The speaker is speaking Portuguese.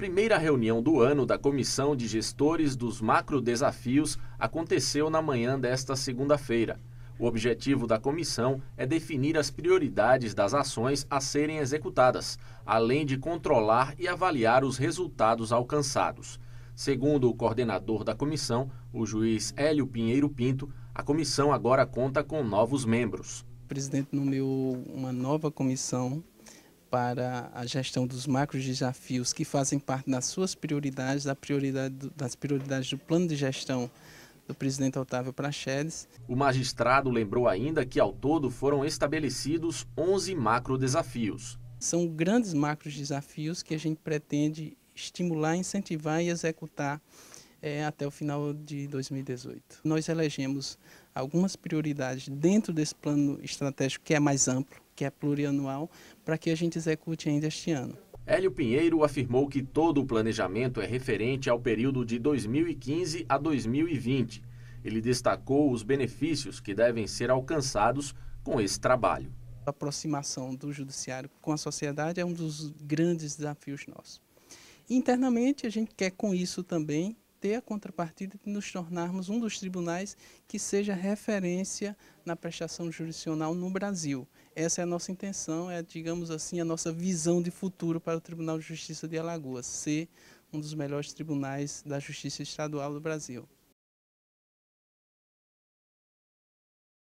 primeira reunião do ano da comissão de gestores dos macro desafios aconteceu na manhã desta segunda-feira. O objetivo da comissão é definir as prioridades das ações a serem executadas, além de controlar e avaliar os resultados alcançados. Segundo o coordenador da comissão, o juiz Hélio Pinheiro Pinto, a comissão agora conta com novos membros. O presidente nomeou uma nova comissão para a gestão dos macros desafios que fazem parte das suas prioridades, da prioridade, das prioridades do plano de gestão do presidente Otávio Praxedes. O magistrado lembrou ainda que ao todo foram estabelecidos 11 macro desafios. São grandes macro desafios que a gente pretende estimular, incentivar e executar é, até o final de 2018. Nós elegemos algumas prioridades dentro desse plano estratégico que é mais amplo, que é plurianual, para que a gente execute ainda este ano. Hélio Pinheiro afirmou que todo o planejamento é referente ao período de 2015 a 2020. Ele destacou os benefícios que devem ser alcançados com esse trabalho. A aproximação do judiciário com a sociedade é um dos grandes desafios nossos. Internamente, a gente quer com isso também ter a contrapartida de nos tornarmos um dos tribunais que seja referência na prestação jurisdicional no Brasil. Essa é a nossa intenção, é, digamos assim, a nossa visão de futuro para o Tribunal de Justiça de Alagoas, ser um dos melhores tribunais da justiça estadual do Brasil.